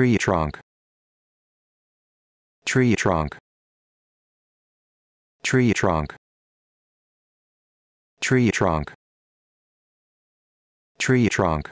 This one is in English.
tree trunk tree trunk tree trunk tree trunk tree trunk